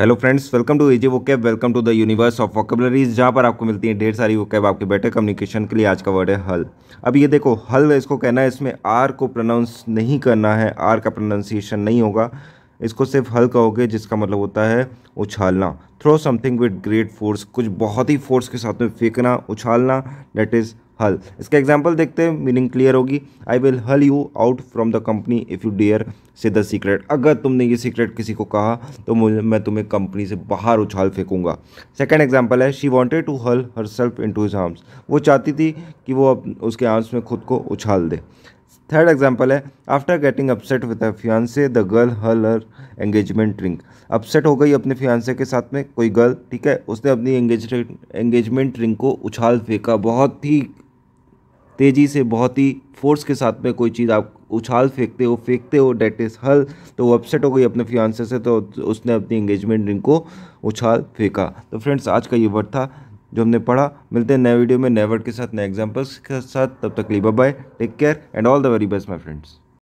hello friends welcome to AG vocab welcome to the universe of vocabularies जहाँ पर आपको मिलती है ढेर सारी कैब आपके बेटर कम्युनिकेशन के लिए आज का वर्ड है हल अब ये देखो हल इसको कहना है इसमें आर को प्रोनाउंस नहीं करना है आर का प्रोनाउंसिएशन नहीं होगा इसको सिर्फ हल कहोगे जिसका मतलब होता है उछालना throw something with great force कुछ बहुत ही फोर्स के साथ में फेंकना उछालना डेट इज़ हल इसका एग्जाम्पल देखते हैं मीनिंग क्लियर होगी I will hurl you out from the company if you dare say the secret अगर तुमने ये सीक्रेट किसी को कहा तो मुझे मैं तुम्हें कंपनी से बाहर उछाल फेंकूंगा सेकेंड एग्जाम्पल है she wanted to hurl herself into his arms वो चाहती थी कि वो अब उसके आर्म्स में खुद को उछाल दे थर्ड एग्जाम्पल है after getting upset with a fiance the girl hurl her engagement drink upset हो गई अपने फियांसे के साथ में कोई गर्ल ठीक है उसने अपनी एंगेजमेंट ड्रिंक को उछाल फेंका बहुत ही तेज़ी से बहुत ही फोर्स के साथ में कोई चीज़ आप उछाल फेंकते हो फेंकते हो डेट इज़ हल तो वो अपसेट हो गई अपने फ्यांसे से तो उसने अपनी एंगेजमेंट रिंग को उछाल फेंका तो फ्रेंड्स आज का ये वर्ड था जो हमने पढ़ा मिलते हैं नए वीडियो में नए वर्ड के साथ नए एग्जाम्पल्स के साथ तब तक ली bye take care and all the very best my friends